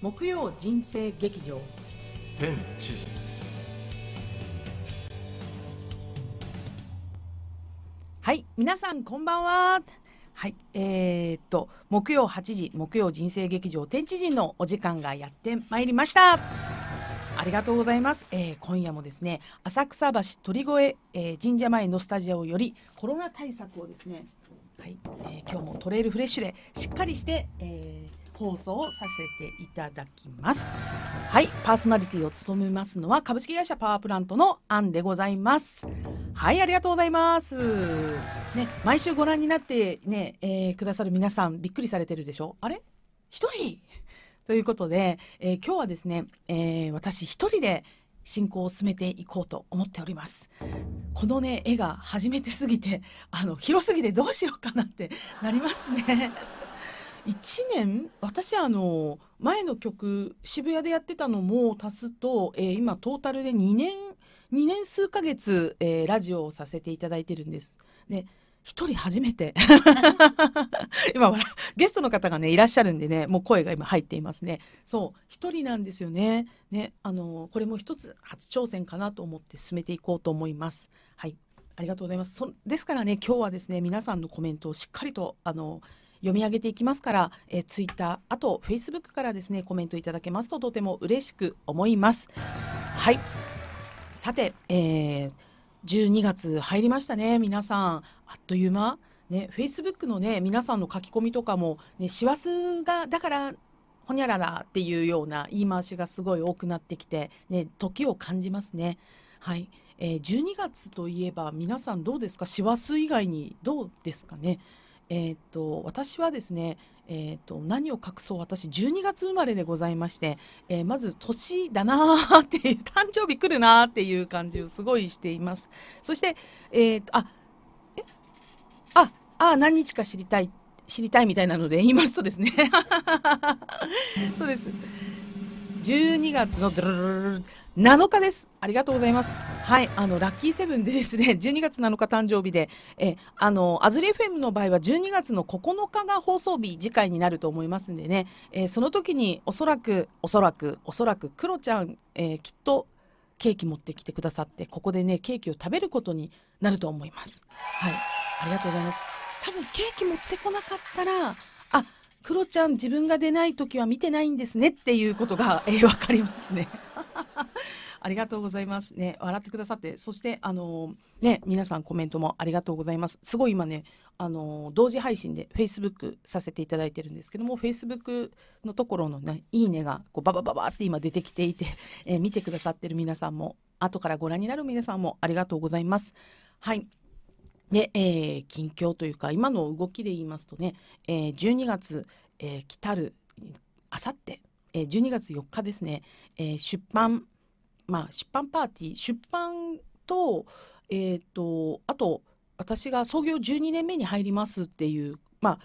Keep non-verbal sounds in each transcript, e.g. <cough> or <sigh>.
木曜人生劇場天知事はい皆さんこんばんははいえー、っと木曜8時木曜人生劇場天知人のお時間がやってまいりましたありがとうございます、えー、今夜もですね浅草橋鳥越、えー、神社前のスタジオよりコロナ対策をですねはい、えー、今日もトレイルフレッシュでしっかりして、えー、放送をさせていただきますはいパーソナリティを務めますのは株式会社パワープラントのアンでございますはいありがとうございますね毎週ご覧になってね、えー、くださる皆さんびっくりされてるでしょあれ一人 <laughs> ということで、えー、今日はですね、えー、私一人で進行を進めていこうと思っております。このね絵が初めてすぎてあの広すぎてどうしようかなってなりますね。1年私あの前の曲渋谷でやってたのも足すと、えー、今トータルで2年2年数ヶ月、えー、ラジオをさせていただいてるんです。で一人初めて <laughs> 今ゲストの方がねいらっしゃるんでねもう声が今入っていますねそう一人なんですよねねあのこれも一つ初挑戦かなと思って進めていこうと思いますはいありがとうございますそですからね今日はですね皆さんのコメントをしっかりとあの読み上げていきますから、えー、ツイッターあとフェイスブックからですねコメントいただけますととても嬉しく思いますはいさて、えー、12月入りましたね皆さんあっという間ね、フェイスブックのね皆さんの書き込みとかも、ね、師走がだからほにゃららっていうような言い回しがすごい多くなってきて、ね、時を感じますね。はい、えー、12月といえば皆さんどうですか師走以外にどうですかねえー、っと私はですね、えー、っと何を隠そう私12月生まれでございまして、えー、まず年だなっていう誕生日来るなっていう感じをすごいしていますそして、えー、っとあえああ何日か知りたい知りたいみたいなので言いますとですね <laughs> そうです12月のドルルルル7日です。ありがとうございます。はい、あの、ラッキーセブンでですね、12 <laughs> 月7日誕生日で、え、あの、アズリ FM の場合は12月の9日が放送日次回になると思いますんでね、えその時におそらく、おそらく、おそらく、クロちゃん、えー、きっとケーキ持ってきてくださって、ここでね、ケーキを食べることになると思います。はい、ありがとうございます。多分ケーキ持ってこなかったら、あ、クロちゃん自分が出ない時は見てないんですねっていうことが、えー、わかりますね。<laughs> ありがとうございます。ね、笑ってくださって、そして、あのー、ね、皆さんコメントもありがとうございます。すごい今ね、あのー、同時配信で Facebook させていただいてるんですけども、Facebook のところのね、いいねが、こう、ばばばばって今出てきていて、えー、見てくださってる皆さんも、後からご覧になる皆さんもありがとうございます。はい。で、えー、近況というか、今の動きで言いますとね、えー、12月、えー、来たる、あさって、えー、12月4日ですね、えー、出版、まあ、出版パーティー出版と,、えーと、あと私が創業12年目に入りますっていうまあ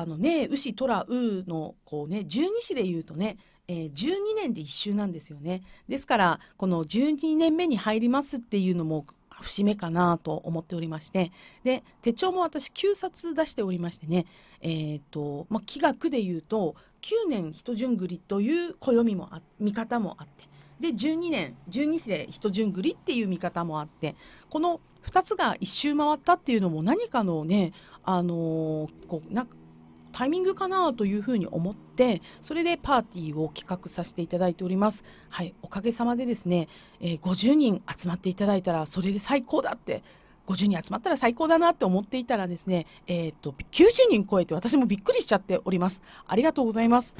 あのね牛虎うのこうね十二支で言うとね、えー、12年で一周なんですよねですからこの12年目に入りますっていうのも節目かなと思っておりましてで手帳も私9冊出しておりましてねえっ、ー、とまあ、気学で言うと9年人順繰りという暦もあ見方もあってで12年十二支で人順繰りっていう見方もあってこの2つが一周回ったっていうのも何かのねあのー、こうなんかタイミングかなというふうに思ってそれでパーティーを企画させていただいておりますはいおかげさまでですね、えー、50人集まっていただいたらそれで最高だって50人集まったら最高だなって思っていたらですね、えー、っと90人超えて私もびっくりしちゃっておりますありがとうございます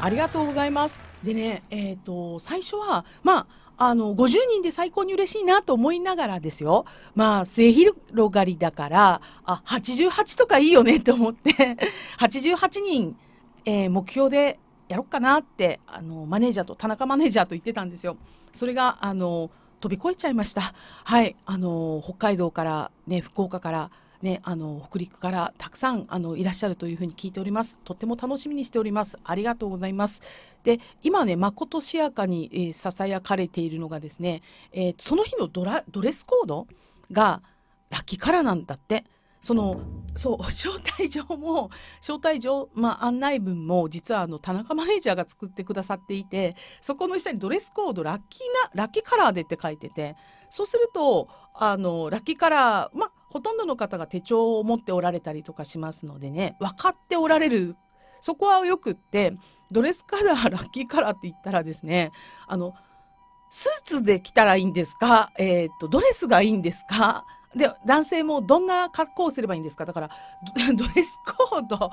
ありがとうございますでねえー、っと最初はまああの50人で最高に嬉しいなと思いながらですよまあ末広がりだからあ88とかいいよねって思って88 <laughs> 人、えー、目標でやろっかなってあのマネージャーと田中マネージャーと言ってたんですよ。それがあの飛び越えちゃいました。はい、あの北海道からね福岡からね、あの北陸からたくさんあのいらっしゃるというふうに聞いております。とっても楽しみにしております。ありがとうございます。で、今ね、まことしやかに、えー、囁かれているのがですね、えー、その日のドラドレスコードがラッキーカラーなんだって。そのそう <laughs> 招待状も招待状、まあ、案内文も実はあの田中マネージャーが作ってくださっていてそこの下にドレスコードラッキーなラッキーカラーでって書いててそうするとあのラッキーカラー、まあ、ほとんどの方が手帳を持っておられたりとかしますのでね分かっておられるそこはよくってドレスカラーラッキーカラーって言ったらですねあのスーツで着たらいいんですか、えーと、とドレスがいいんですかで男性もどんな格好をすればいいんですかだから <laughs> ドレスコード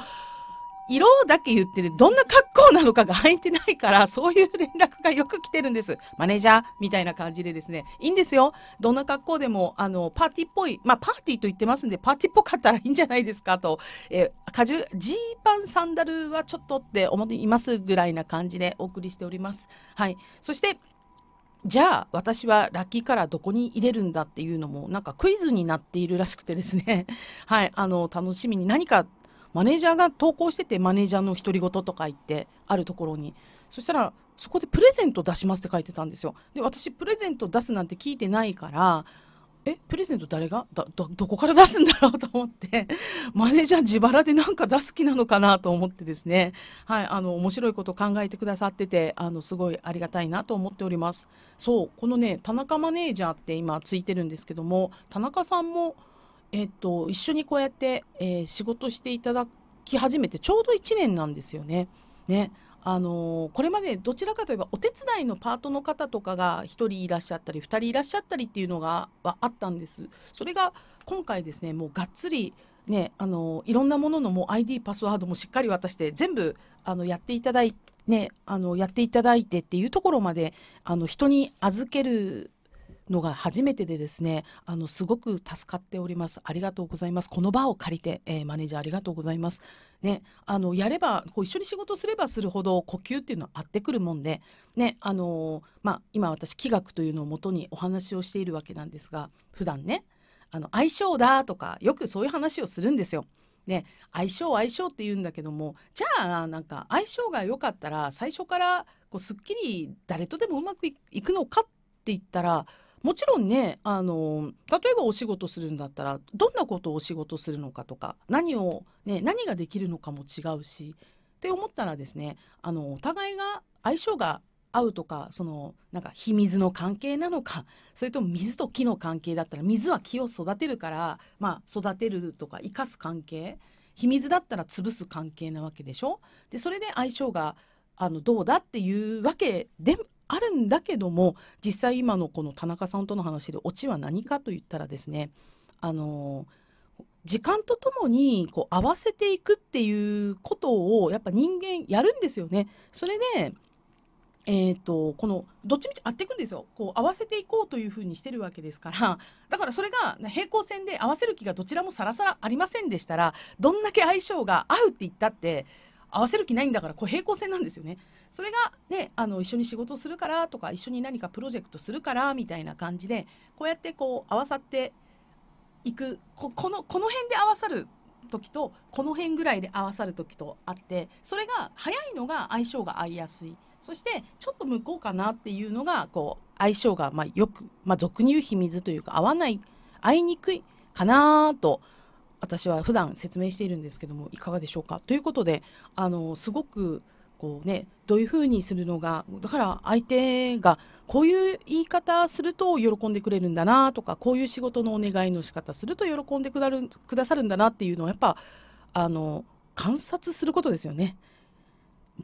色だけ言ってねどんな格好なのかが入ってないからそういう連絡がよく来てるんですマネージャーみたいな感じでですねいいんですよどんな格好でもあのパーティーっぽいまあパーティーと言ってますんでパーティーっぽかったらいいんじゃないですかとえ果汁ジーパンサンダルはちょっとって思っていますぐらいな感じでお送りしておりますはいそしてじゃあ私はラッキーカラーどこに入れるんだっていうのもなんかクイズになっているらしくてですね <laughs> はいあの楽しみに何かマネージャーが投稿しててマネージャーの独り言とか言ってあるところにそしたらそこでプレゼント出しますって書いてたんですよで私プレゼント出すなんて聞いてないからえプレゼント誰がだどどこから出すんだろうと思って <laughs> マネージャー自腹でなんか出す気なのかなと思ってですねはいあの面白いことを考えてくださっててあのすごいありがたいなと思っておりますそうこのね田中マネージャーって今ついてるんですけども田中さんもえっ、と一緒にこうやって、えー、仕事していただき始めてちょうど1年なんですよねねあのこれまでどちらかといえばお手伝いのパートの方とかが1人いらっしゃったり2人いらっしゃったりっていうのがはあったんですそれが今回ですねもうがっつりねあのいろんなもののもう ID パスワードもしっかり渡して全部あのやっていただいてね、あのやっていただいてっていうところまであの人に預けるのが初めてでですねあのすごく助かっておりますありがとうございますこの場を借りて、えー、マネージャーありがとうございますねあのやればこう一緒に仕事すればするほど呼吸っていうのは合ってくるもんでねあのー、まあ、今私気学というのをもとにお話をしているわけなんですが普段ねあの相性だとかよくそういう話をするんですよ。ね、相性相性って言うんだけどもじゃあなんか相性が良かったら最初からこうすっきり誰とでもうまくいくのかって言ったらもちろんねあの例えばお仕事するんだったらどんなことをお仕事するのかとか何を、ね、何ができるのかも違うしって思ったらですねあのお互いが相性が合うとかそのなんか秘密の関係なのかそれとも水と木の関係だったら水は木を育てるから、まあ、育てるとか生かす関係秘密だったら潰す関係なわけでしょでそれで相性があのどうだっていうわけであるんだけども実際今のこの田中さんとの話でオチは何かと言ったらですねあの時間とともにこう合わせていくっていうことをやっぱ人間やるんですよね。それでえーと、このどっちみち合っていくんですよこう合わせていこうというふうにしてるわけですからだからそれが平行線で合わせる気がどちらもさらさらありませんでしたらどんだけ相性が合うって言ったって合わせる気ないんだからこう平行線なんですよね。それが、ね、あの一緒に仕事するからとか一緒に何かプロジェクトするからみたいな感じでこうやってこう合わさっていくこのこの辺で合わさる時とこの辺ぐらいで合わさる時とあってそれが早いのが相性が合いやすいそしてちょっと向こうかなっていうのがこう相性がまよく、まあ、俗に言う秘密というか合わない合いにくいかなと私は普段説明しているんですけどもいかがでしょうかということであのすごくこうねどういうふうにするのがだから相手がこういう言い方すると喜んでくれるんだなとかこういう仕事のお願いの仕方すると喜んでくだるくださるんだなっていうのはやっぱあの観察することですよね。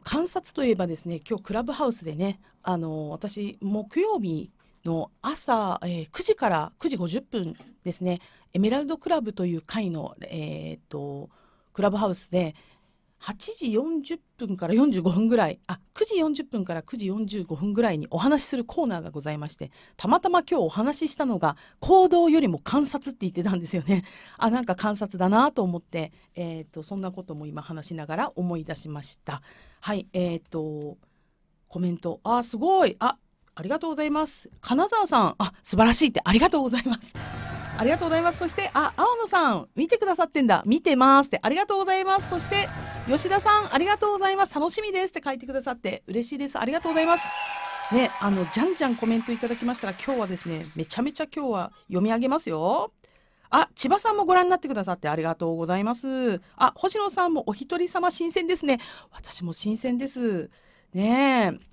観察といえばですね今日クラブハウスでねあの私木曜日の朝、えー、9時から9時50分ですねエメラルドクラブという会の、えーと、クラブハウスで8時40分から45分ぐらいあ9時40分から9時45分ぐらいにお話しするコーナーがございましてたまたま今日お話ししたのが行動よりも観察って言ってたんですよね <laughs> あなんか観察だなと思って、えーとそんなことも今話しながら思い出しましたはいえっ、ー、とコメントあすごいあありがとうございます金沢さんあ素晴らしいってありがとうございますありがとうございますそしてあ青野さん見てくださってんだ見てますってありがとうございますそして吉田さんありがとうございます楽しみですって書いてくださって嬉しいですありがとうございますねあのじゃんじゃんコメントいただきましたら今日はですねめちゃめちゃ今日は読み上げますよあ、千葉さんもご覧になってくださってありがとうございます。あ、星野さんもお一人様新鮮ですね。私も新鮮です。ねえ。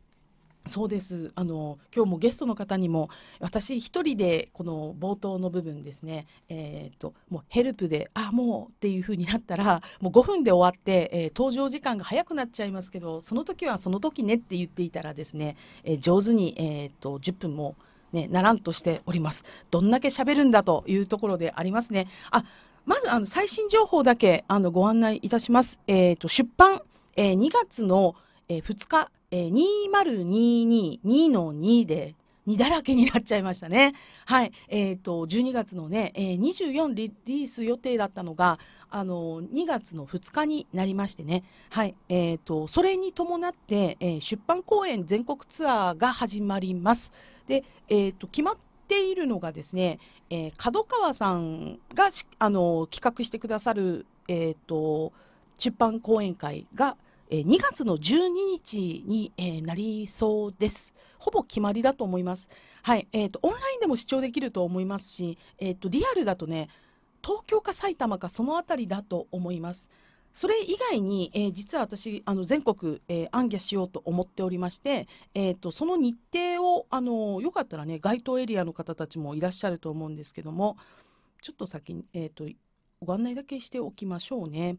そうですあの今日もゲストの方にも私1人でこの冒頭の部分ですね、えーと、もうヘルプであもうっていう風になったらもう5分で終わって、えー、登場時間が早くなっちゃいますけどその時はその時ねって言っていたらですね、えー、上手に、えーと、10分も、ね、ならんとしておりますどんだけ喋るんだというところでありますねあまずあの最新情報だけあのご案内いたします、えーと、出版、えー、2月の、え2日えー、20222の2で2だらけになっちゃいましたね。はい、えーと、と12月のね、えー、24リリース予定だったのがあの2月の2日になりましてね、はいえーと、それに伴って、えー、出版公演全国ツアーが始まります。で、えーと、と決まっているのがですね、えー、角川さんがあの企画してくださる、えー、と出版講演会が2月の12日に、なりそうです。ほぼ決まりだと思います。はい、えっ、ー、とオンラインでも視聴できると思いますし、えっ、ー、とリアルだとね、東京か埼玉かその辺りだと思います。それ以外に、えー、実は私あの全国、えー、暗夜しようと思っておりまして、えーと、その日程をあのよかったらね街頭エリアの方たちもいらっしゃると思うんですけどもちょっと先に、えーとご案内だけしておきましょうね。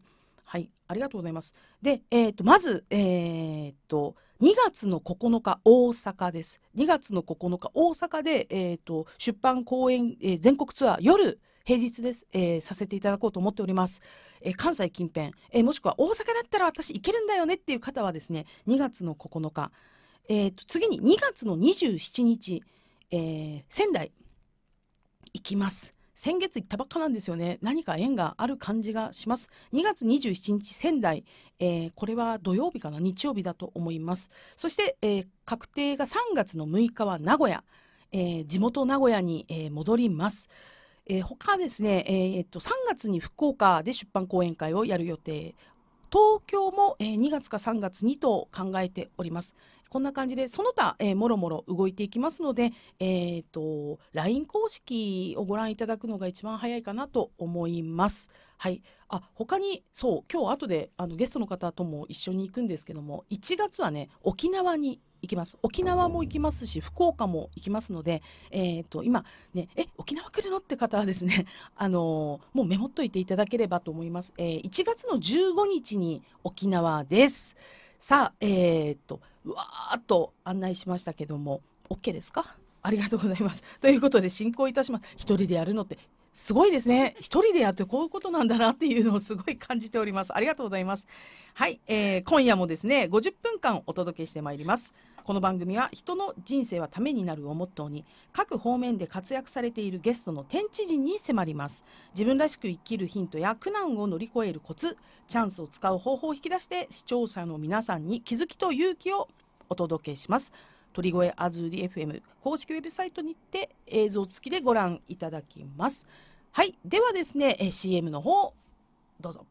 はい、ありがとうございます。で、えーと、まず、えーと、2月の9日大阪です。2月の9日大阪で、えーと、出版公演、えー、全国ツアー夜平日です、えー、させていただこうと思っております。えー、関西近辺、えもしくは大阪だったら私行けるんだよねっていう方はですね2月の9日、えーと、次に2月の27日、え仙台行きます。先月行ったばっかなんですよね何か縁がある感じがします2月27日仙台、えー、これは土曜日かな日曜日だと思いますそして、えー、確定が3月の6日は名古屋、えー、地元名古屋に、え戻りますえー、他ですね、えー、っと3月に福岡で出版講演会をやる予定東京も、えー、2月か3月にと考えております、こんな感じでその他、えー、もろもろ動いていきますので、えーと、LINE 公式をご覧いただくのが一番早いかなと思います。はい、あ他にそう今日後であのゲストの方とも一緒に行くんですけども1月はね沖縄に行きます沖縄も行きますし福岡も行きますので、えーと今ねえ沖縄来るのって方はですね、<laughs> あのー、もうメモっといていただければと思います、えー、1月の15日に沖縄ですさあえっ、ー、とうわーっと案内しましたけども OK ですかありがとうございます。<laughs> ということで進行いたします。一人でやるのってすごいですね。一人でやってこういうことなんだなっていうのをすごい感じております。ありがとうございます。はい、えー、今夜もですね、50分間お届けしてまいります。この番組は人の人生はためになるをモットーに各方面で活躍されているゲストの天地人に迫ります自分らしく生きるヒントや苦難を乗り越えるコツチャンスを使う方法を引き出して視聴者の皆さんに気づきと勇気をお届けします鳥越アあずり FM 公式ウェブサイトにて映像付きでご覧いただきますはいではですね CM の方どうぞ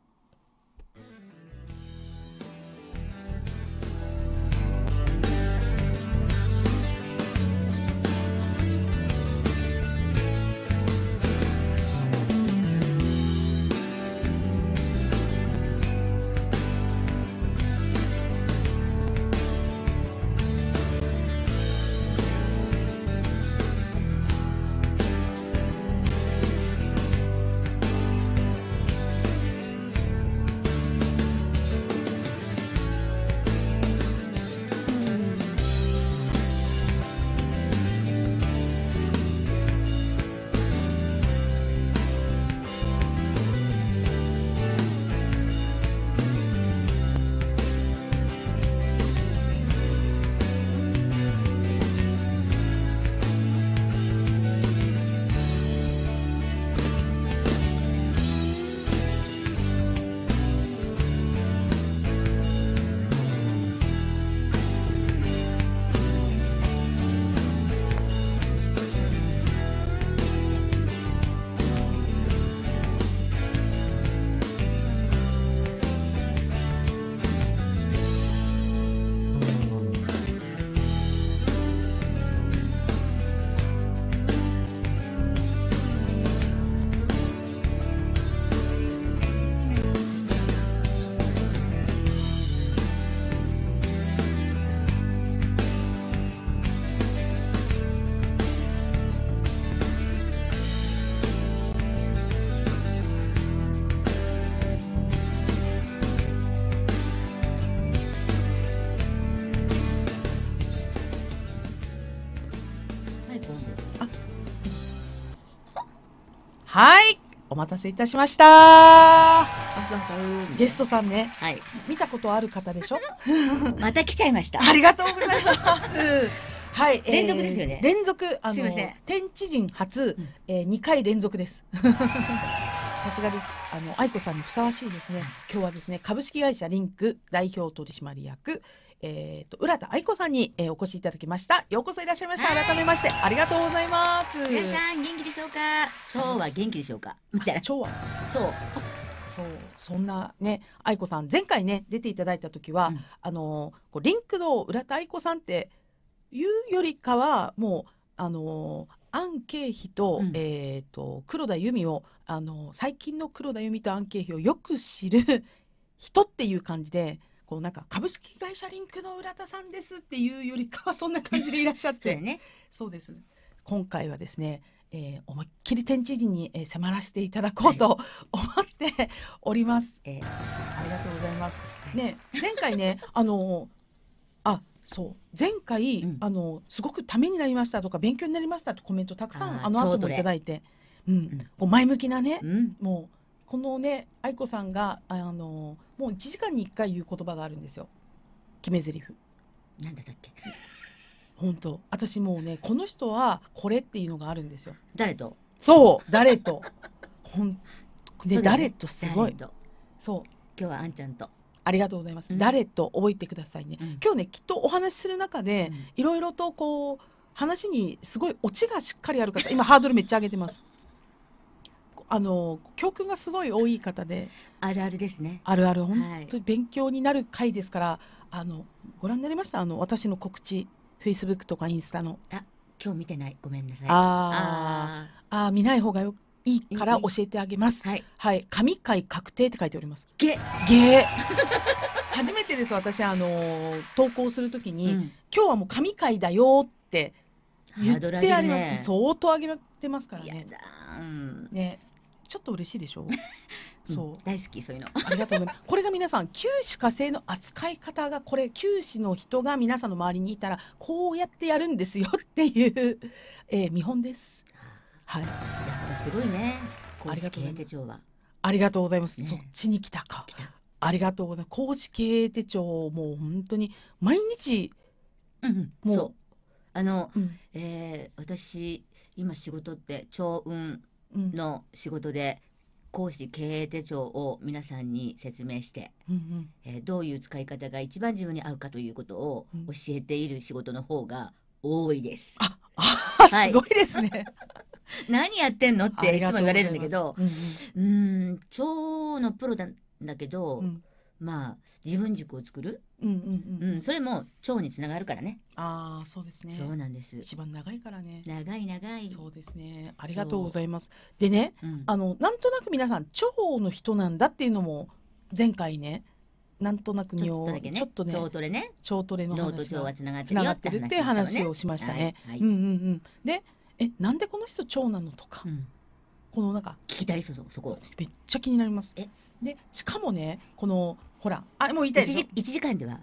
はいお待たせいたしましたゲストさんね、はい、見たことある方でしょ <laughs> また来ちゃいましたありがとうございます <laughs> はい、えー、連続ですよね連続あの天地人初、うん、えー、2回連続です <laughs> さすがですあの愛子さんにふさわしいですね今日はですね株式会社リンク代表取締役えっ、ー、と浦田愛子さんに、えー、お越しいただきましたようこそいらっしゃいました改めましてありがとうございます皆さん元気でしょうか腸は元気でしょうかみたいな腸は腸そうそんなね愛子さん前回ね出ていただいた時は、うん、あのこうリンクの浦田愛子さんっていうよりかはもうあの安慶妃とうん、えーと、黒田由美をあの最近の黒田由美とアン・ケイヒをよく知る人っていう感じでこうなんか株式会社リンクの浦田さんですっていうよりかはそんな感じでいらっしゃって <laughs> ね、そうです今回はですね、えー、思いっきり天知事に、えー、迫らせていただこうと思っております。えー、ありがとうございます。ね前回ね <laughs> あのあそう前回、うん、あのすごくためになりましたとか勉強になりましたとコメントたくさんあの後もいただいて、うん、うん、こう前向きなね、うん、もうこのね愛子さんがあのもう1時間に1回言う言葉があるんですよ決め台詞なんだっけ本当私もうねこの人はこれっていうのがあるんですよ誰とそう誰とほんね、ね、誰とすごいそう今日はあんちゃんとありがとうございます、うん、誰と覚えてくださいね、うん、今日ねきっとお話しする中でいろいろとこう話にすごいオチがしっかりある方今ハードルめっちゃ上げてますあの教訓がすごい多い方であるあるですねあるある本当に勉強になる回ですから、はい、あのご覧になりましたあの私の告知フェイスブックとかインスタのあ今日見てないごめんなさいああ見ない方がよいいから教えてあげます、はい、はい、神回確定って書いておりますげ、げ。<laughs> 初めてです私あの投稿するときに、うん、今日はもう神回だよって言ってあります、ね、相当上げてますからねねちょっと嬉しいでしょ <laughs> う。そう、大好きそういうのありがとうございます <laughs> これが皆さん九死火星の扱い方がこれ九死の人が皆さんの周りにいたらこうやってやるんですよっていう、<laughs> えー、見本ですはいすごいね公式経営手帳はありがとうございます、ね、そっちに来たかありがとうございます公式経営手帳もう本当に毎日、うん、もうあの、うん、えー、私今仕事って超運の仕事で、講師経営手帳を皆さんに説明して、うんうんえー、どういう使い方が一番自分に合うかということを教えている仕事の方が多いです。ああ、すごいですね。<laughs> 何やってんのっていつも言われるんだけど、うん、うん、のプロだだけど、うん、まあ自分軸を作る、うんうんうん、うん、それも腸につながるからね。ああそうですね。そうなんです。一番長いからね。長い長い。そうですね。ありがとうございます。でね、うん、あのなんとなく皆さん腸の人なんだっていうのも前回ね。なんとなくちょっとねちょっとね腸トレね腸トレの脳と腸はつながってるよって話,、ね、って話をしましたね。はいはい、うんうんうん。でえなんでこの人腸なのとか、うん、このなんか聞きたいそそこめっちゃ気になります。えでしかもねこのほらあもう痛いです1時間では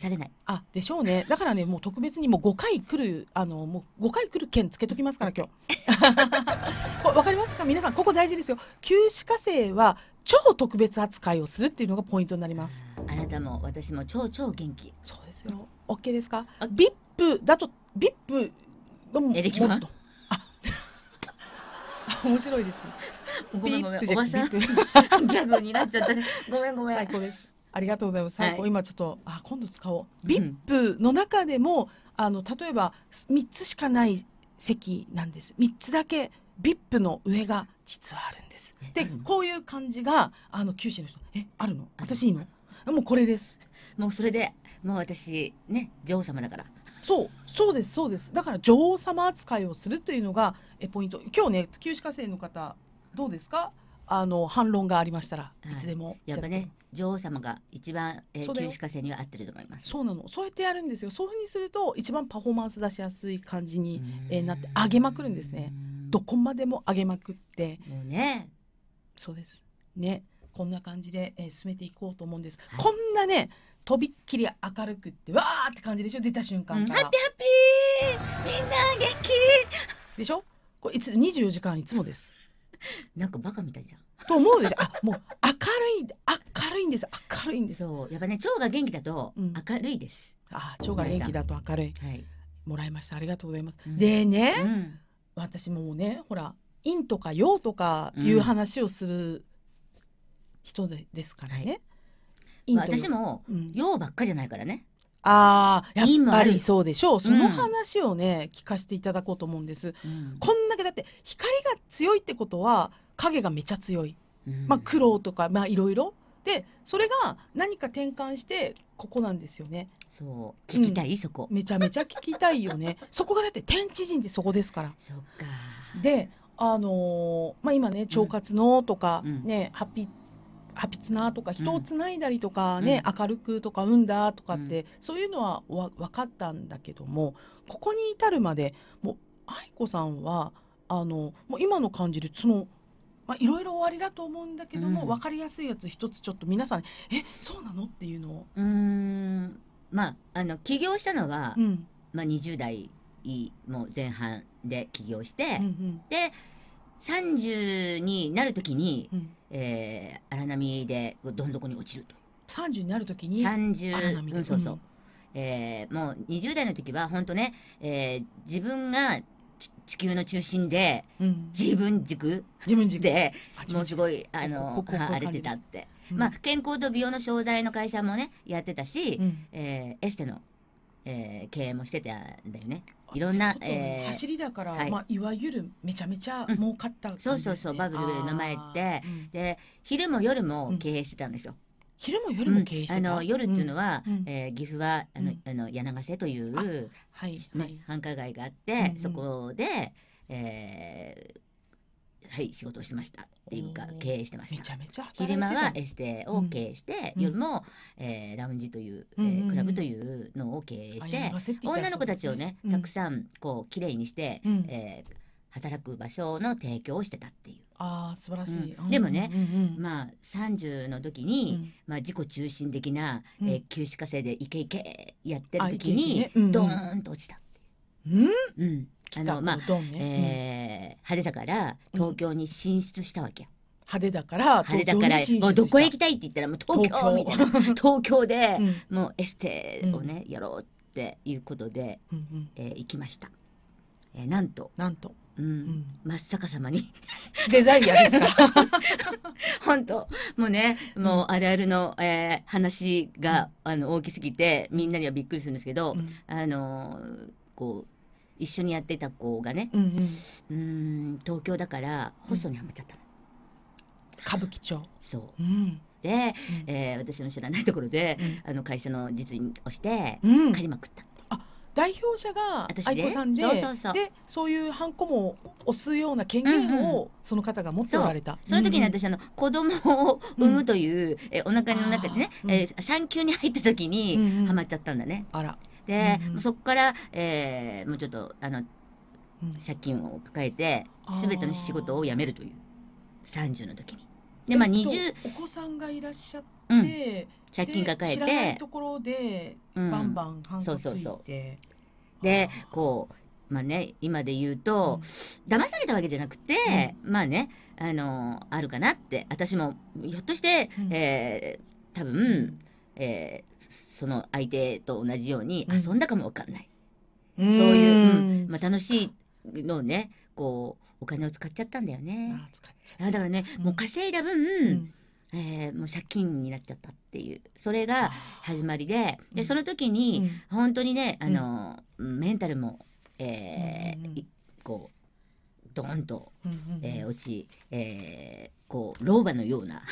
語れないあでしょうねだからねもう特別にもう五回来るあのもう五回来る件つけときますから今日 <laughs> わかりますか皆さんここ大事ですよ旧歯科生は超特別扱いをするっていうのがポイントになりますあなたも私も超超元気そうですよオッケーですかビップだとビップ。でももっと面白いです。ごめんごめん、おばさん。ギャグになっちゃった。ごめんごめん。最高です。ありがとうございます。最高、はい、今ちょっと、あ、今度使おう。ビップの中でも、あの、例えば、三つしかない席なんです。三つだけ、ビップの上が実はあるんです。で、こういう感じが、あの、九州の人、え、あるの、私いいの。もうこれです。もうそれで、もう私、ね、女王様だから。そうそうですそうですだから女王様扱いをするというのがえポイント今日ね旧歯科生の方どうですかあの反論がありましたらいつでもやっぱね女王様が一番、えー、旧歯科生には合ってると思いますそうなのそうやってやるんですよそういうふうにすると一番パフォーマンス出しやすい感じに、えなって上げまくるんですねどこまでも上げまくってもうねそうですねこんな感じで、えー、進めていこうと思うんです、はい、こんなねとびっきり明るくってわーって感じでしょ出た瞬間から、ハッピーハッピーみんな元気でしょこれいつ24時間いつもですなんかバカみたいじゃんと思うでしょあもう明るい明るいんです明るいんですそうやっぱね腸が元気だと明るいです、うん、あ腸が元気だと明るい、はい、もらいましたありがとうございます、うん、でね、うん、私もねほら陰とか陽とかいう話をする人でですからね、はいまあ、私も用ばっかじゃないからね、ああやっぱりそうでしょうその話をね、うん、聞かせていただこうと思うんです、うん、こんだけだって光が強いってことは影がめちゃ強い、まあ苦労とかまあいろいろでそれが何か転換してここなんですよねそう聞きたい、そこめちゃめちゃ聞きたいよね <laughs> そこがだって天地人ってそこですからそっかであのー、まあ、今ね腸活のとかね、ね、うん、ハッピーハピツナとか人をつないだりとかね、うん、明るくとか産んだとかって、うん、そういうのはわ分かったんだけどもここに至るまでもう愛子さんはあのもう今の感じでその。まあ、いろいろ終わりだと思うんだけども、うん、分かりやすいやつ一つちょっと皆さんえそうなのっていうのをうんまああの起業したのは、まあ、20代も前半で起業して、うんうん、で30になるときに、うん、えー、荒波でどん底に落ちると。30になるときに荒波で、うん、そうそう、えー、もう20代の時は本当ね、えー、自分が地球の中心で、うん、自分軸自分軸でもうすごいあの荒れてたって、うん、まあ、健康と美容の商材の会社もねやってたし、うん、えー、エステの、えー、経営もしてたんだよね。いろんな、えー、走りだから、はい、まあ、いわゆるめちゃめちゃ儲かった、ねうん、そうそうそうバブルで名前って、うん、で昼も夜も経営してたんですよ。昼も夜も経営してた、うん、あの夜っていうのは、うん、えー、岐阜はあの、あの柳瀬という、はい、ね、繁華街があって、そこで、えー、はい、仕事をしてましたっていうか経営してました昼間はエステを経営して、うん、夜も、えー、ラウンジという、うん、えー、クラブというのを経営して、うん、女の子たちをね、うん、たくさんこう綺麗にして、うん、えー、働く場所の提供をしてたっていう。ああ素晴らしい、うん、でもね、うんうん、まあ三十の時に、うん、まあ、自己中心的な、うん、えー、休止稼いでイケイケやってる時に、ねうんうん、ドーンと落ちたうん、うんあのまあ、ねえー、派手だから東京に進出したわけよ。派手だから派手だからもうどこへ行きたいって言ったらもう東京みたいな東京で、もうエステをね、やろうっていうことで、うえ行きました、えー、なんとなんと、うん真っ逆さまにデザイアですか <laughs> 本当もうねもうあるあるの、えー、話が、あの大きすぎてみんなにはびっくりするんですけど、あのこう一緒にやってた子がね、うん東京だからホストにはまっちゃったの。歌舞伎町そう、で、うえ私の知らないところで、あの会社の実印をして、借りまくった。あ代表者が愛子さんででそういうハンコも押すような権限をその方が持っておられた、その時に私あの子供を産むという、えお腹の中でね、え産休に入った時にはまっちゃったんだねあらで、うん、そこから、えー、もうちょっとあの借金を抱えて全ての仕事を辞めるという30の時に。でまあ20、えっと、お子さんがいらっしゃって、うん、借金抱えてところでバンバン反て、うん、そうそうそうでこうまあね今で言うと、うん、騙されたわけじゃなくて、うん、まあねあのあるかなって私もひょっとして、うん、えー、多分、えー、その相手と同じように遊んだかもわかんない、そういう、うんまあ、楽しいのをねこうお金を使っちゃったんだよね。あだからね、もう稼いだ分、うんえー、もう借金になっちゃったっていうそれが始まりででその時に本当にね、あのメンタルも、えーこうドーンと、えー、落ち、えー、こう老婆のような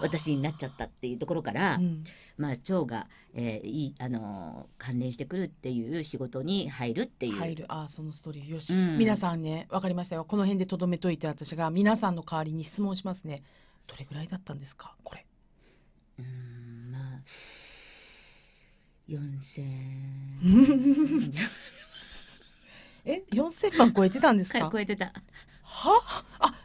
私になっちゃったっていうところから、うん、まあ、腸が、えー、いあのー、関連してくるっていう仕事に入るっていう入るあそのストーリーよし、うん、皆さんね分かりましたよこの辺でとどめといて私が皆さんの代わりに質問しますねどれぐらいだったんですかこれうんまあ4000 <laughs> え4000万超えてたんですか、超えてたはあ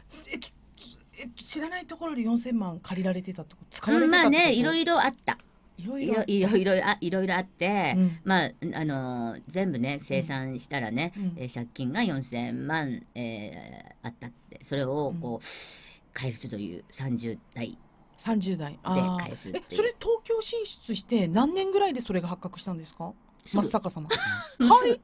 え知らないところで四千万借りられてたと使われてたまあねいろいろあったいろいろいろいろあいろいろあって、うん、まああのー、全部ね生産したらね、うんえー、借金が4,000万、えー、あったってそれをこう、返すという30代。30代で返すえそれ東京進出して何年ぐらいでそれが発覚したんですか松坂様はい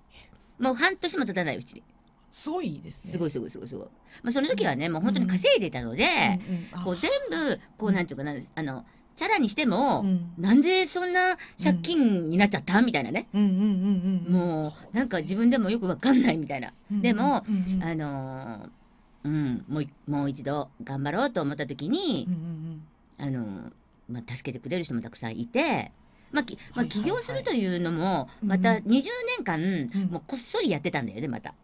もう半年も経たないうちにすごいですね。すごいすごいすごいすごい。まあその時はね、もう本当に稼いでたので、こう全部こうなんていうかな、あのチャラにしても、うなんでそんな借金になっちゃったみたいなね。もうなんか自分でもよくわかんないみたいな。でも、あのうんもうもう一度頑張ろうと思った時に、あのまあ助けてくれる人もたくさんいて。まあきまあ、起業するというのもまた20年間、もうこっそりやってたんだよねまた。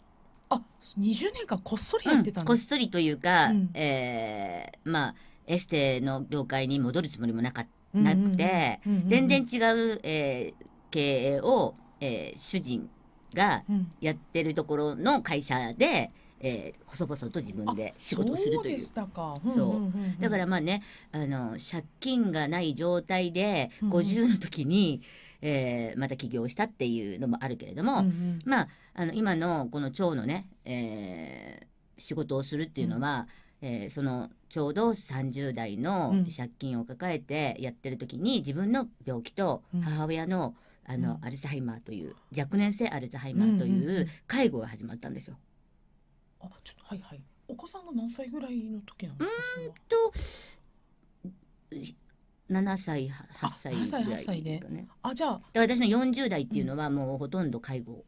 20年間こっそりやってた、うん、こっそりというか、うん、えー、まあエステの業界に戻るつもりもなかなくて、うんうんうん、全然違う、えー、経営を、えー、主人がやってるところの会社で、うん、えー、細々と自分で仕事をするというそうだからまあねあの借金がない状態で50の時に、えー、また起業したっていうのもあるけれども、うんうん、まああの今のこの腸のね、えー、仕事をするっていうのは、うん、えー、そのちょうど30代の借金を抱えてやってる時に、自分の病気と母親の、うん、あの、アルツハイマーという若年性アルツハイマーという介護が始まったんですよ。あちょっとはいはい。お子さんが何歳ぐらいの時なの？7歳8歳ぐらいですかねあじゃあ私の40代っていうのはもうほとんど介護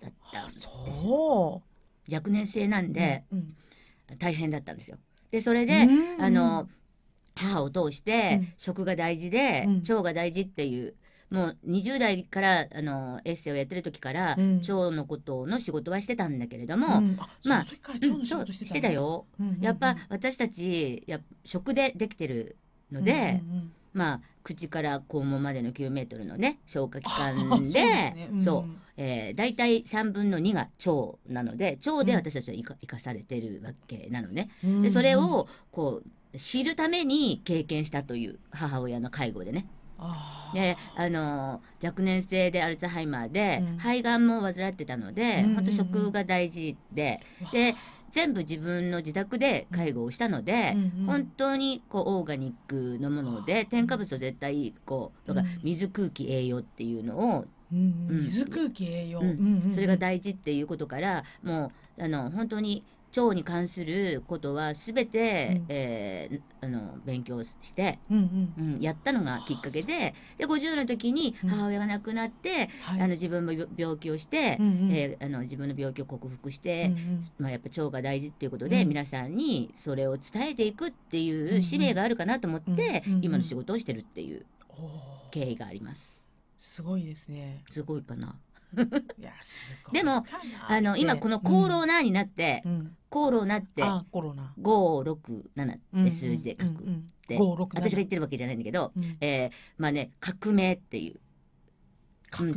だったんですそう若年性なんで、大変だったんですよでそれで、あの母を通して、食が大事で、腸が大事っていうもう20代からあのエッセイをやってる時から、うん、腸のことの仕事はしてたんだけれども、うん、まあ、うん、うしてたよ、うんうんうん、やっぱ私たちや食でできてるので、うんうんうんまあ、口から肛門までの9メートルのね消化器官でそう大体3分の2が腸なので腸で私たちは生か,、生かされてるわけなのね。でそれをこう知るために経験したという母親の介護でね。であの若年性でアルツハイマーで、肺がんも患ってたので、うん、本当食が大事でで全部自分の自宅で介護をしたので、うんうん、本当にこうオーガニックのもので添加物を絶対こうだか水空気栄養っていうのをうんうん、水空気栄養、うんうんうん、それが大事っていうことからもうあの本当に腸に関することは全て、うん、えー、あの勉強して、うんうんうん、やったのがきっかけでで50の時に母親が亡くなって、うん、あの自分も病気をして、うえー、あの自分の病気を克服して、うんうん、まあ、やっぱ腸が大事っていうことで、うん、皆さんにそれを伝えていくっていう使命があるかなと思って、うんうん、今の仕事をしてるっていう経緯があります。すごいですね。すごいかな。<laughs> でもあの今このコロナになって、コロナって567って数字で書くって、私が言ってるわけじゃないんだけど、うえまあね革命っていう、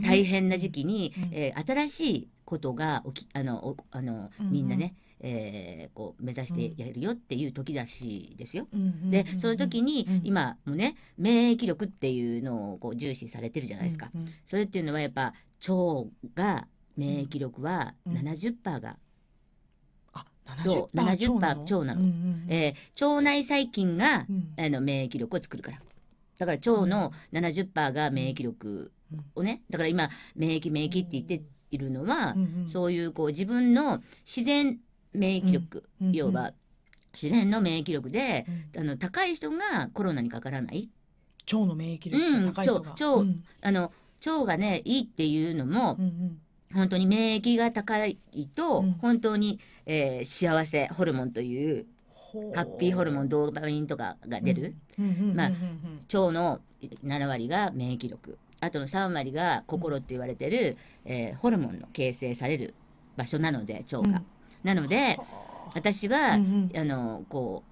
大変な時期に、うえ新しいことが起きあのあのみんなね、えー、こう目指してやるよっていう時だしですよ。でその時に今もね免疫力っていうのをこう重視されてるじゃないですか。うんそれっていうのはやっぱ腸が免疫力は70%が、そう、七十パー腸なの。えー、腸内細菌が、あの免疫力を作るから。だから腸の七十パーが免疫力をね、だから今免疫免疫って言っているのは、そういうこう自分の自然免疫力、うん、要は自然の免疫力で、あの高い人がコロナにかからない腸の免疫力が高い人腸、あの腸がねいいっていうのも、うんうん本当に免疫が高いと、本当に、えー、幸せホルモンというハッピーホルモンドーパミンとかが出る、まあ、腸の7割が免疫力あとの3割が心って言われてる、うん、えー、ホルモンの形成される場所なので腸が。うんなので私は、うんうん、あのこ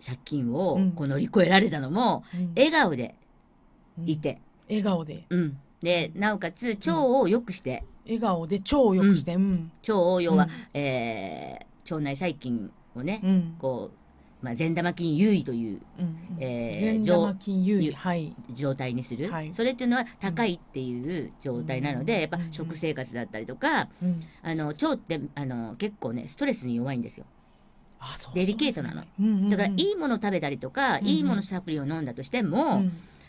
う借金をこう乗り越えられたのも、うん、笑顔でいて、うん、笑顔で、うん、でなおかつ腸を良くして、笑顔で腸を良くして、腸を要は、えー、腸内細菌をね、こうまあ、善玉菌優位という、うんえー、善玉菌優位、はい、状態にする、はい、それっていうのは高いっていう状態なので、うん、やっぱ食生活だったりとか、うん、あの腸ってあの結構ねストレスに弱いんですよ。デリケートなの、だからいいもの食べたりとか、うんうん、いいものサプリを飲んだとしても、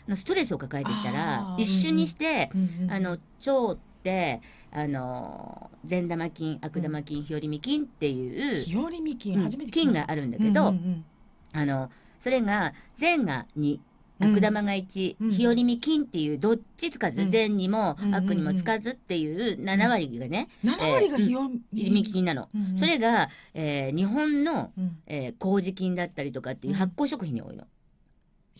うん、ストレスを抱えてきたら一瞬にして、うんうん、あの腸ってあの善玉菌悪玉菌、日和見菌っていう日和見菌、うん、菌があるんだけど、うんうんうん、あのそれが善が2。悪玉が1、うん、日和見菌っていうどっちつかず、うん、善にも悪にもつかずっていう7割がね、うん、7割が日和見菌なの、うんうん、それが、えー、日本の、うん、えー、麹菌だったりとかっていう発酵食品に多いの。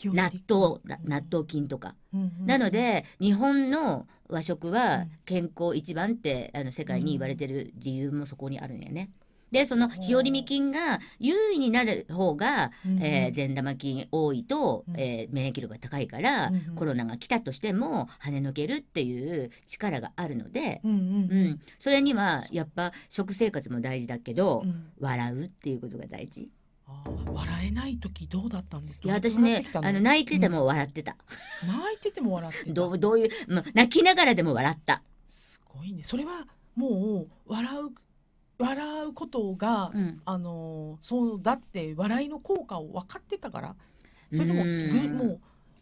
納豆納豆菌とか、うんうん、なので日本の和食は健康一番ってあの世界に言われてる理由もそこにあるんやね。でその日和見菌が優位になる方が、えー、善玉菌多いと、うん、えー、免疫力が高いから、うんコロナが来たとしても跳ねのけるっていう力があるので、うん、うんうん、それにはやっぱ食生活も大事だけど、笑うっていうことが大事。笑えない時どうだったんですいや私ねあの泣いてても笑ってた、泣いてても笑ってたどうどういう泣きながらでも笑ったすごいねそれはもう笑う笑うことが、うん、あのそうだって笑いの効果を分かってたからそれともぐもう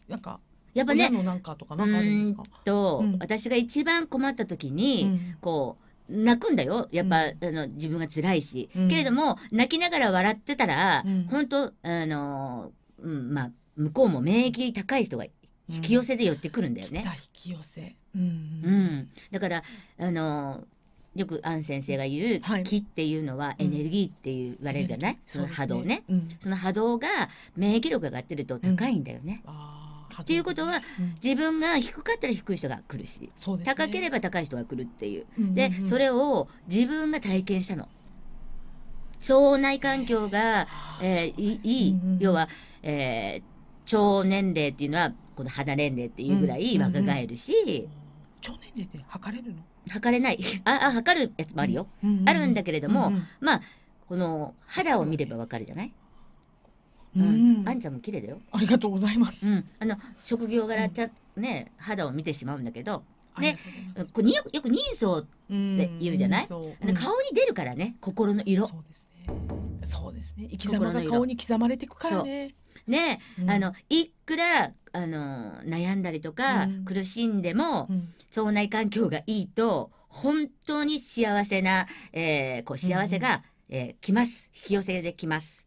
なんかやっぱね親のなんかとか何かあるんですかと、うん、私が一番困った時に、こう泣くんだよやっぱ、うん、あの自分が辛いし、うん、けれども泣きながら笑ってたら、うん、本当あの、うん、まあ向こうも免疫高い人が引き寄せで寄ってくるんだよね。引き寄せ、うんだからあのよくアン先生が言う、はい、気っていうのはエネルギーって言われるじゃない、その波動ね、ね、その波動が免疫力が上がってると高いんだよね。あっていうことは、うん、自分が低かったら低い人が来るし、ね、高ければ高い人が来るっていう。うんうんうん、でそれを自分が体験したの。腸内環境が、えー、いい、うんうん、要は、えー、腸年齢っていうのはこの肌年齢っていうぐらい若返るし、うんうんうん、腸年齢って測れるの測れない <laughs> ああ測るやつもあるよ、うんうんうん、あるんだけれども、うんうん、まあこの肌を見ればわかるじゃない、うん、あんちゃんも綺麗だよありがとうございます、あの職業柄ちゃ、ね肌を見てしまうんだけどね、こによくよく人相って言うじゃない、顔に出るからね心の色そうですねそうですね生き様が顔に刻まれていくからねね、うん、あのいくらあの悩んだりとか、苦しんでも、うん、腸内環境がいいと本当に幸せな、えー、こう幸せが、うん、えー、来ます引き寄せできます。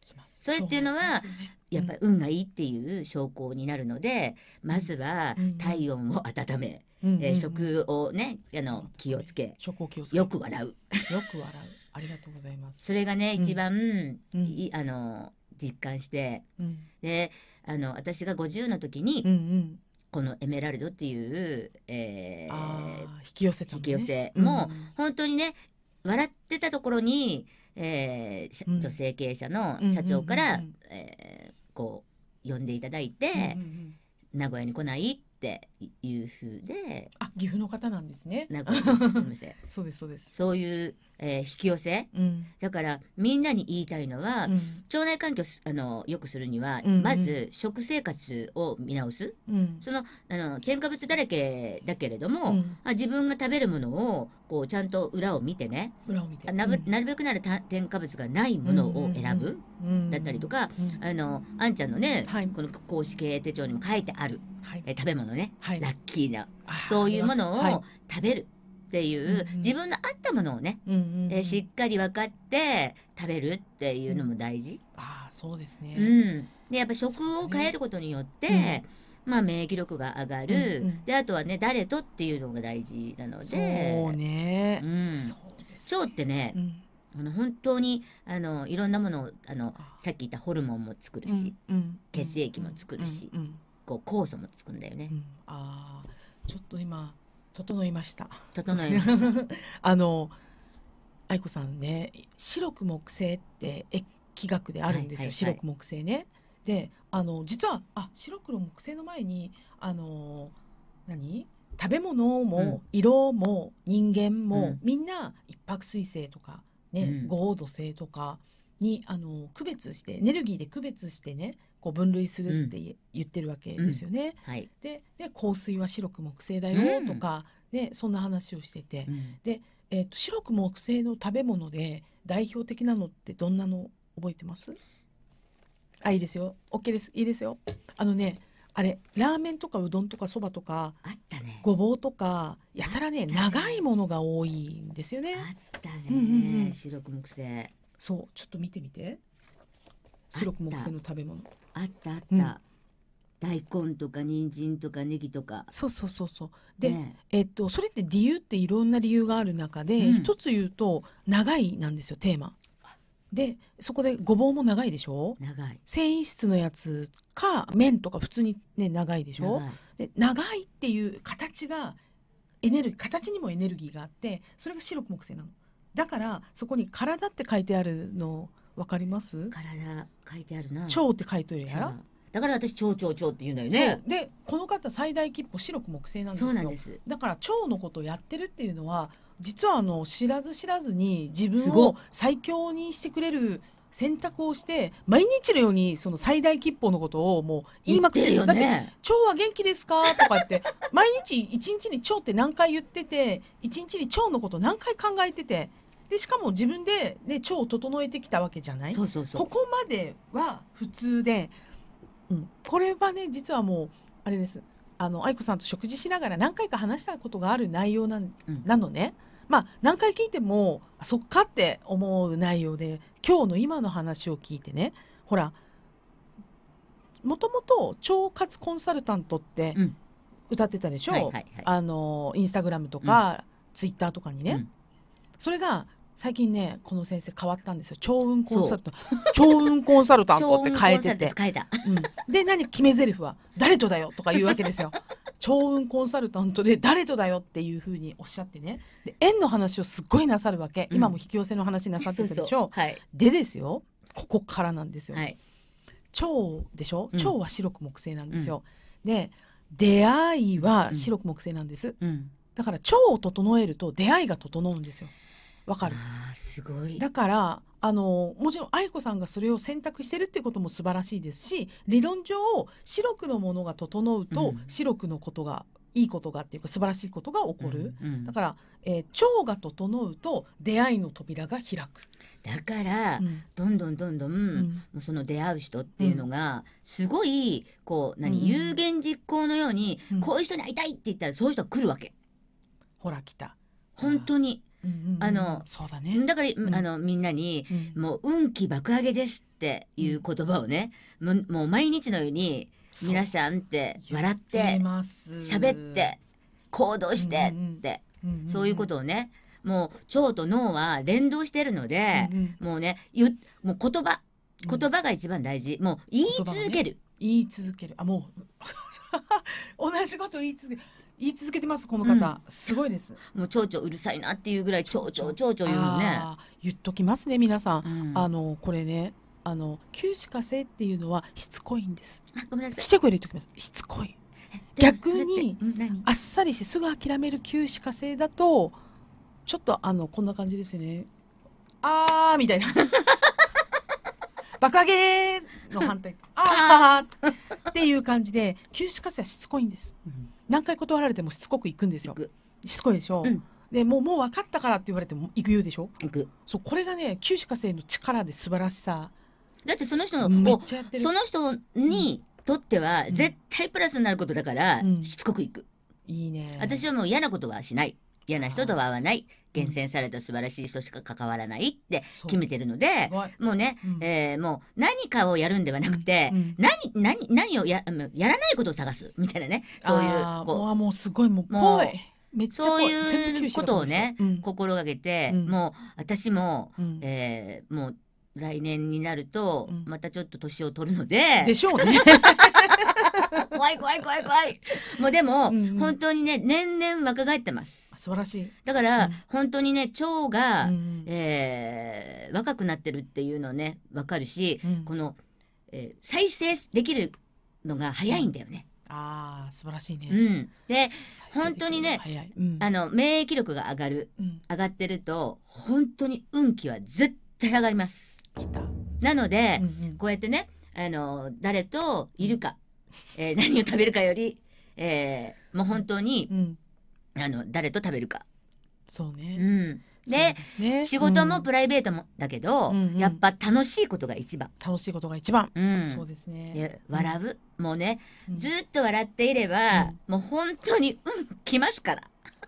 それっていうのはやっぱり運がいいっていう証拠になるので、まずは体温を温め、うんうん、えー、食をねあの気をつけよく笑うよく笑うありがとうございますそれがね、一番、うん、あの実感して、うん、であの私が50の時に、うんうんこの「エメラルド」っていう、えー、引き寄せ、ね、引き寄せも、うん、本当にね笑ってたところにえー、女性経営者の社長から、えー、こう呼んでいただいて、名古屋に来ないっていうふうであ岐阜の方なんですねなんかすみません <laughs> そうですそうですそういう、えー、引き寄せ、うん、だからみんなに言いたいのは、うん、腸内環境あの良くするには、うんうん、まず食生活を見直す、うん、そのあの添加物だらけだけれども、あ自分が食べるものをこうちゃんと裏を見てね裏を見てなるべくなら添加物がないものを選ぶ、だったりとか、あのあんちゃんのね、はい、この公式手帳にも書いてある。え食べ物ね、ラッキーなそういうものを食べるっていう、自分のあったものをね、えしっかり分かって食べるっていうのも大事。あそうですね、うん、でやっぱ食を変えることによって、まあ、免疫力が上がる、うんうん、であとはね誰とっていうのが大事なのでそうね、うんそう、ってね、あの本当にあのいろんなものをあのさっき言ったホルモンも作るし、うんうん、血液も作るし、うこう酵素もつくんだよね。うん、あちょっと今整いました。整い <laughs> あの愛子さんね白く木星って疫学であるんですよ、はいはいはい、白く木星ね。であの実はあ白黒木星の前にあの何食べ物も色も人間も、うん、みんな一泊水星とかね、うん、五黄土星とかにあの区別してエネルギーで区別してねこう分類するって言ってるわけですよね。うんはい、でで香水は白く木製だよとか、ね、そんな話をしてて、で、えーと、白く木製の食べ物で代表的なのってどんなの覚えてますあいいですよ OK ですいいですよあのねあれラーメンとかうどんとかそばとかあったねごぼうとかやたらね、ね、長いものが多いんですよねあったね、うんうんうん、白く木製そうちょっと見てみて白く木製の食べ物あったあった、うん大根とか人参とかネギとかそうそうそうそうで、ね、えっとそれって理由っていろんな理由がある中で、うん、一つ言うと長いなんですよテーマでそこでごぼうも長いでしょ長い繊維質のやつか麺とか普通にね長いでしょ長で長いっていう形がエネルギー形にもエネルギーがあってそれが白く木製なのだからそこに体って書いてあるのわかります体書いてあるな腸って書いてるやだから私腸腸腸って言うんだよねでこの方最大切符白く木製なんですよだから腸のことをやってるっていうのは実はあの知らず知らずに自分を最強にしてくれる選択をして毎日のようにその最大吉報のことをもう言いまくってるよ、ね、だって「腸は元気ですか?」とかって毎日一日に腸って何回言ってて一日に腸のこと何回考えててでしかも自分で、ね、腸を整えてきたわけじゃないそうそうそうここまでは普通で、うん、これはね実はもうあれですあの愛子さんと食事しながら何回か話したことがある内容な,、ん、なのね。まあ、何回聞いてもそっかって思う内容で今日の今の話を聞いてねほらもともと腸活コンサルタントって歌ってたでしょ、うはいあのインスタグラムとか、うん、ツイッターとかにね、うん、それが最近ねこの先生変わったんですよ超運コンサルタント超運コンサルタントって変えててうん、で何決め台詞は「誰とだよ」とか言うわけですよ <laughs> 超運コンサルタントで「誰とだよ」っていうふうにおっしゃってねで縁の話をすっごいなさるわけ、うん、今も引き寄せの話なさってたでしょ、はい、でですよここからなんですよ、はい、超でしょ超は白く木星なんですよ、うん、で出会いは白く木星なんです、だから超を整えると出会いが整うんですよわかるすごいだからあのもちろん愛子さんがそれを選択してるってことも素晴らしいですし理論上白くのものが整うと、白くのことがいいことがっていうか素晴らしいことが起こる、うんうん、だから、えー、腸が整うと出会いの扉が開くだから、うん、どんどんどんどん、うん、もうその出会う人っていうのが、すごいこう何、有言実行のように、こういう人に会いたいって言ったらそういう人が来るわけ。ほら来た本当にあのそうだねだから、あのみんなに、もう運気爆上げです」っていう言葉をね、もう毎日のように皆さんって笑って喋って行動してって、そういうことをねもう腸と脳は連動してるので、もうねゆもう言葉言葉が一番大事、もう言い続ける。言い続けるあもう <laughs> 同じこと言い続ける言い続けてますこの方、うん、すごいですもう蝶々うるさいなっていうぐらい蝶々蝶々言うのね言っときますね皆さん、うん、あのこれねあの九死火星っていうのはしつこいんですちっちゃい声で言っときますしつこい逆にあっさりしてすぐ諦める九死火星だとちょっとあのこんな感じですよねあーみたいな爆上げの反対 <laughs> あーっていう感じで九死火星はしつこいんです、うん何回断られてもしつこく行くんですよ。しつこいでしょ。うん、でもうもう分かったからって言われても行く言うでしょ。行く。そうこれがね九死火生の力で素晴らしさ。だってその人のその人にとっては絶対プラスになることだから、しつこく行く。いいね。私はもう嫌なことはしない。嫌な人とは合わない厳選された素晴らしい人しか関わらないって決めてるのでもうね、うん、えー、もう何かをやるんではなくて、うんうん、何何何をややらないことを探すみたいなねそういうこうもうすごいもうもうそういうことをね、心がけて、もう私も、うん、えー、もう来年になると、またちょっと年を取るので。でしょうね。<laughs> <laughs> 怖い怖い怖い怖い。もうでも、うんうん、本当にね、年々若返ってます。素晴らしい。だから、うん、本当にね、腸が、うん、えー、若くなってるっていうのね、わかるし、うん、この、えー、再生できるのが早いんだよね。ああ素晴らしいね。うん、で本当にね、うん、あの免疫力が上がる、うん、上がってると本当に運気は絶対上がります。なので、うんうん、こうやってねあの誰といるかえー、<laughs> 何を食べるかより、えー、もう本当に、うん、あの誰と食べるか。そうね、うん、で、ね、仕事もプライベートもだけど、うんうん、やっぱ楽しいことが一番楽しいことが一番、うん、そうですね笑う、うん、もうね、ずっと笑っていれば、もう本当にうんきますから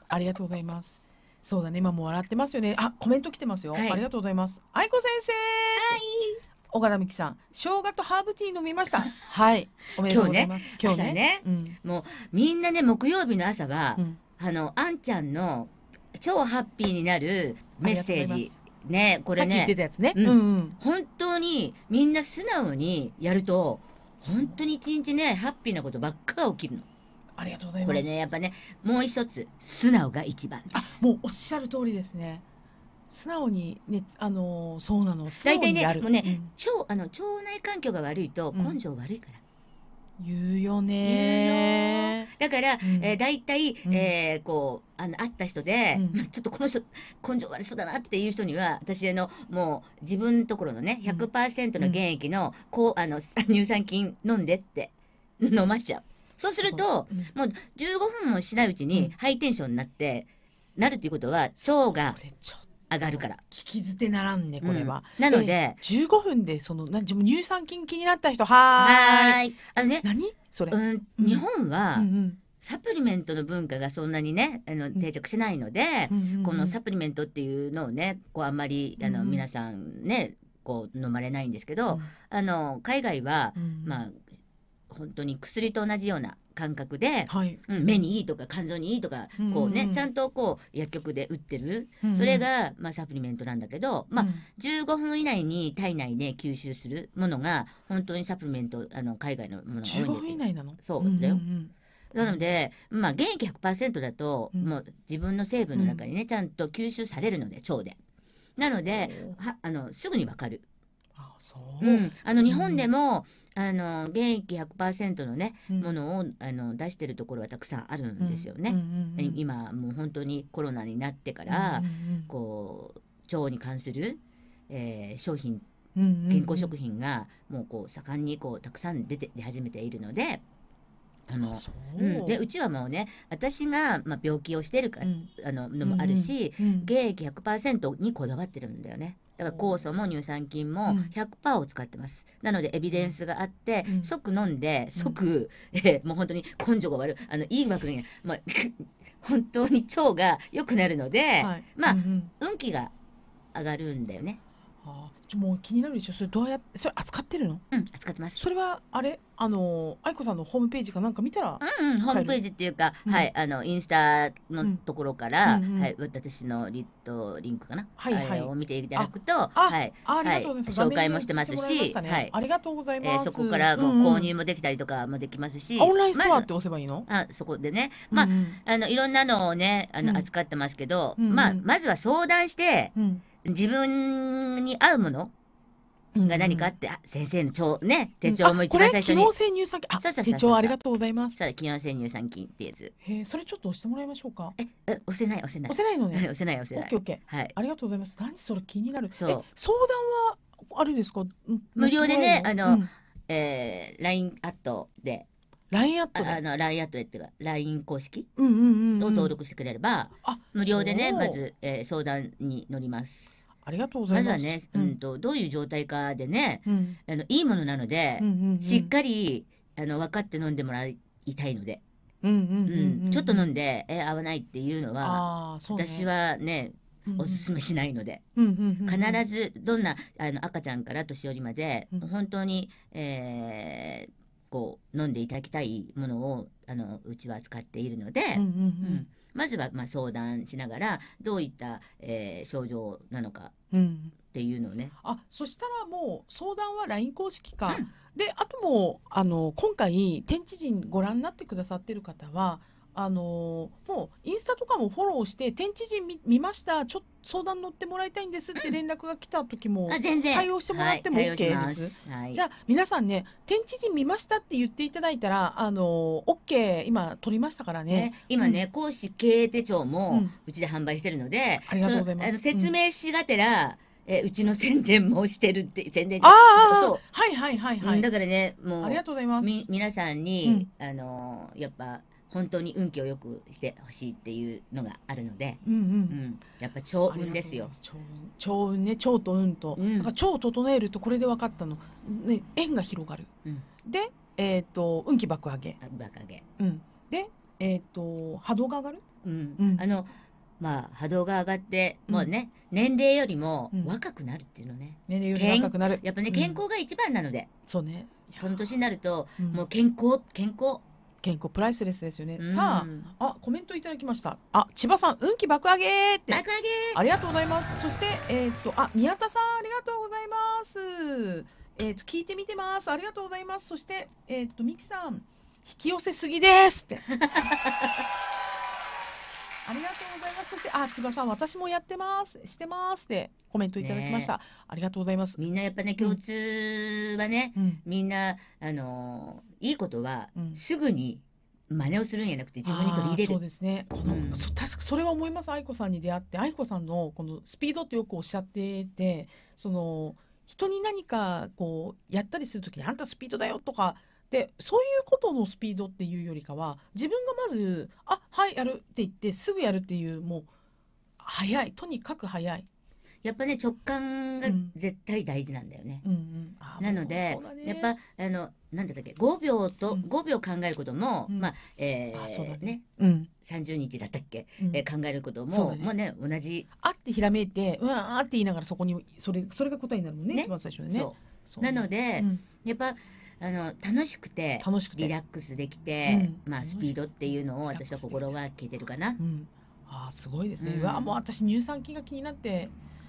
ありがとうございますそうだね今も笑ってますよねあコメント来てますよ、はい、ありがとうございます愛子先生はい小柄美希さん生姜とハーブティー飲みましたはいおめでとうございます今日ね、ねうん、もうみんなね木曜日の朝は、うん、あのあんちゃんの超ハッピーになるメッセージねこれねね、うん、うんうん、本当にみんな素直にやると本当に一日ねハッピーなことばっか起きるの。ありがとうございます。これねやっぱねもう一つ素直が一番あもうおっしゃる通りですね。素直にね、あのー、そうなの。素直大体ねや、る。もうね、超あの、腸内環境が悪いと、根性悪いから。うん言うよねだから、え大体、えこう、あの、会った人で、うんちょっとこの人、根性悪そうだなっていう人には、私あの、もう、自分のところのね、うん100%の原液の、こう、あの、<laughs> 乳酸菌飲んでって、飲ましちゃう。そうすると、うんもう15分もしないうちにハイテンションになって、なるっていうことは、腸がこれちょっ上がるから聞き捨てならんねこれは、うん、なので15分でそのな何乳酸菌気になった人ははいあのね何それ、うん、日本は、うんうんサプリメントの文化がそんなにねあの定着してないので、うんうんうん、このサプリメントっていうのをねこうあんまりあの、うん、皆さんねこう飲まれないんですけど、うん、あの海外は、うん、まあ本当に薬と同じような感覚で、はいうん、目にいいとか肝臓にいいとか、うん、こうねちゃんとこう薬局で売ってる、うん、それが、まあ、サプリメントなんだけど、まあ、15分以内に体内で吸収するものが本当にサプリメントあの海外のものが多いんだ分以内なのそうだよ、うんうんうんなので、まあ、原液100%だと、もう自分の成分の中にね、ちゃんと吸収されるので腸で。なのではあのすぐに分かる。ううん、あの日本でも、うん、あの現役100%のね、うん、ものをあの出してるところはたくさんあるんですよね。今もう本当にコロナになってから、こう腸に関する、えー、商品健康食品がもうこう盛んにこうたくさん出て出始めているので。あのう,、ん、でうちはもうね私が、まあ、病気をしてるか、うん、あののもあるし、うんうん、100%にこだわってるんだよね。だから酵素も乳酸菌も100%を使ってます。なのでエビデンスがあって、うん、即飲んで即、うん、<laughs> えー、もう本当に根性が悪いあのいいわけない、まあ、<laughs> 本当に腸が良くなるので、はい、まあ、うんうん、運気が上がるんだよね。ああ、もう気になるでしょ。それどうやってそれ扱ってるの？うん、扱ってます。それはあれあの愛子さんのホームページかなんか見たら、うんうん、ホームページっていうか、うん、はいあのインスタのところから、うんうんうん、はい私のリットリンクかな、はいはい、を見ていただくと、はい、はい、紹介もしてますし、はい、ありがとうございます、えー、そこからもう購入もできたりとかもできますし、うんうん、オンラインストアって押せばいいの？まあ、あそこでね、まあ、うんうん、あのいろんなのをねあの扱ってますけど、うんうん、まあまずは相談して。うん自分に合うものが何かって、うん、先生の帳ね手帳も一番最初に、機能性乳酸菌あ手帳ありがとうございますただ機能性乳酸菌ってやつへそれちょっと押してもらいましょうかええ押せない押せない押せないのね <laughs> 押せない押せないオッケーオッケーはいありがとうございます何それ気になるそう相談はあれですか無料でねあの、うん、えー、l i n アットでラインアットあのラインアットってかライン公式を登録してくれれば、無料でねまず、えー、相談に乗ります。ありがとうございます。まずはね、うんとどういう状態かでね、うん、あのいいものなので、しっかりあの分かって飲んでもらいたいので、うんちょっと飲んでえ合わないっていうのは、ね、私はねおすすめしないので、ううんん必ずどんなあの赤ちゃんから年寄りまで、本当に、えー、こう飲んでいただきたいものをあのうちは使っているので、うんうんうんうん、まずはまあ相談しながらどういった、えー、症状なのかっていうのをね。うん、あそしたらもう相談は LINE 公式か、うん、であともあの今回天地人ご覧になってくださってる方はあのー、もうインスタとかもフォローして天地人見ましたちょっと相談乗ってもらいたいんですって連絡が来た時も、うん、対応してもらっても OK です,、はい、じゃあ皆さんね天地人見ましたって言っていただいたらあのー、OK 今取りましたからね、ね、今ね、うん、講師経営手帳もうちで販売してるので、うん、ありがとうございます説明しがてら、えうちの宣伝もしてるって宣伝ああそうはいはいはいはい、だからねもうありがとうございますみ皆さんに、あのやっぱ本当に運気をよくしてほしいっていうのがあるので、うんうんうん、やっぱ超運ですよ超運超運ね超と運と、うん、か超を整えるとこれで分かったの、ね、縁が広がる、うん、で、えーと、運気爆上げ爆上げ、うん、で、えーと、波動が上がる、うんあのまあ、波動が上がって、もうね、年齢よりも若くなるっていうのね。うん、年齢より若くなる。やっぱね、健康が一番なので。うん、そうね。この年になると、もう健康、健康、健康プライスレスですよね、うん、さああコメントいただきましたあ千葉さん運気爆上げって爆上げありがとうございますそしてえー、っとあ宮田さんありがとうございますえー、っと聞いてみてますありがとうございますそしてえー、っとミキさん引き寄せすぎですってありがとうございます。そして、あ、千葉さん、私もやってます。してますでコメントいただきました。ありがとうございます。みんなやっぱね、共通はね、うん、みんな、あのいいことは、すぐに、真似をするんじゃなくて自分に取り入れる。そうですね。この、うん、そ確かそれは思います。愛子さんに出会って、愛子さんのこのスピードってよくおっしゃってて、その人に何かこうやったりするときにあんたスピードだよとかでそういうことのスピードっていうよりかは自分がまず「あはいやる」って言ってすぐやるっていうもう早いとにかく早い。やっぱね直感が絶対大事なんだよね。うんうんなので、やっぱあのなんだっけ5秒と、うん、5秒考えることも、うん、まあえー、ねね、うん、30日だったっけ、うん、えー、考えることも、ね、ね同じ。あってひらめいてうわあって言いながらそこにそれそれが答えになるもんね一番最初でね。なので、やっぱあの楽しくて楽しくてリラックスできて、うん、まあ、スピードっていうのを私は心がけてるかな。うん、あすごいですね、うん、わもう私乳酸菌が気になって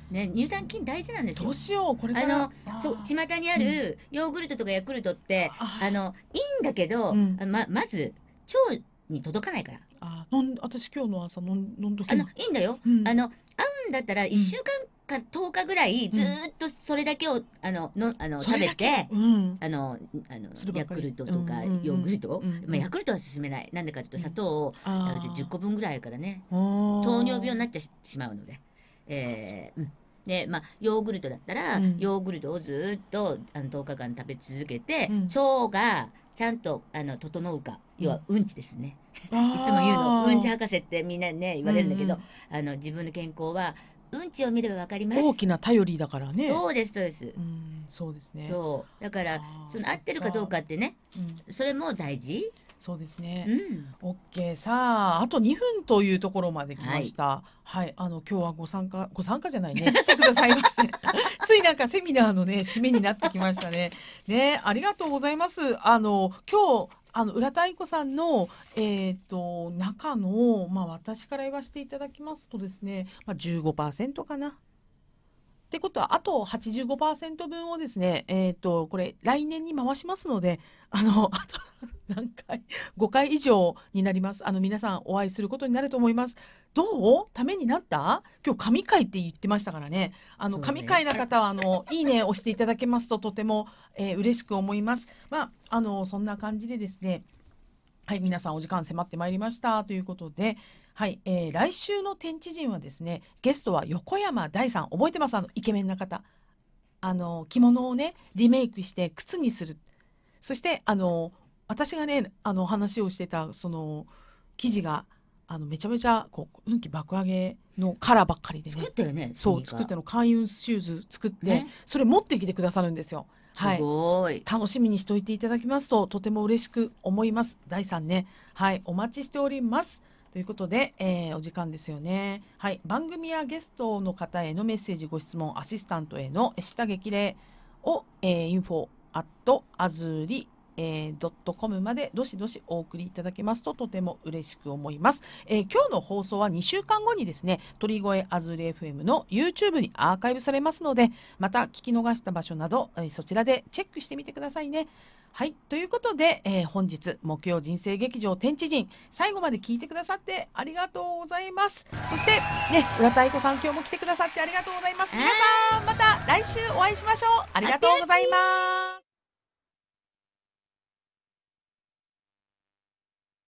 ね、乳酸菌大事なんですよ。どうしよう、これあの、そう、巷にあるヨーグルトとかヤクルトって、あの、いいんだけど、ま、まず、腸に届かないから。あ、飲ん、私今日の朝飲ん、飲んどあの、いいんだよ。あの、合うんだったら、1週間か10日ぐらいずっとそれだけをあののあの食べて、うん、あのあのヤクルトとかヨーグルト、うんうんうん、まあ、ヤクルトは進めないなんでかというと砂糖を10個分ぐらいからね糖尿病になっちゃしまうので。えー、でまあ、ヨーグルトだったら、うん、ヨーグルトをずっとあの10日間食べ続けて、うん、腸がちゃんとあの整うか要はうんちですねいつも言うのうんち博士ってみんなね言われるんだけど、うんうん、あの自分の健康はうんちを見ればわかります。大きな頼りだからね。そうですそうです。うんそうですね。そうだからその合ってるかどうかってね、うん、それも大事。そうですね。うん、オッケーさああと2分というところまで来ました。はい、はい、あの今日はご参加ご参加じゃないね <laughs> 来てくださいまして <laughs> ついなんかセミナーのね締めになってきましたね。ねありがとうございます。あの今日あの浦太鼓さんの、えーと、中の、まあ、私から言わせていただきますとですね、まあ15%かなってことは、あと85%分をですね、えっ、ー、と、これ、来年に回しますので、あの、あと <laughs> 何回、5回以上になります。あの、皆さんお会いすることになると思います。どうためになった今日、神回って言ってましたからね。あの、神回な方は、あの、いいね押していただけますと、とても、えー、嬉しく思います。まあ、あの、そんな感じでですね、はい、皆さんお時間迫ってまいりましたということで、はい、えー、来週の天地人はですねゲストは横山大さん覚えてますあのイケメンな方あの着物をねリメイクして靴にするそしてあの私がねあの話をしてたその記事があのめちゃめちゃこう運気爆上げのカラーばっかりでね作ってるねそう作っての開運シューズ作って、ね、それ持ってきてくださるんですよ。はい、すごい楽しみにしておいていただきますととても嬉しく思います。第3ねはいお待ちしております。ということで、えー、お時間ですよね。はい、番組やゲストの方へのメッセージ、ご質問、アシスタントへの下激励を、えー、info at azuri ドッ .com までどしどしお送りいただけますととても嬉しく思います、えー、今日の放送は2週間後にですね鳥越あずレ FM の YouTube にアーカイブされますのでまた聞き逃した場所など、えー、そちらでチェックしてみてくださいねはい。ということで、えー、本日、木曜人生劇場天地人、最後まで聞いてくださってありがとうございます。そして、ね、浦太鼓さん、今日も来てくださってありがとうございます。皆さん、また来週お会いしましょう。ありがとうございます。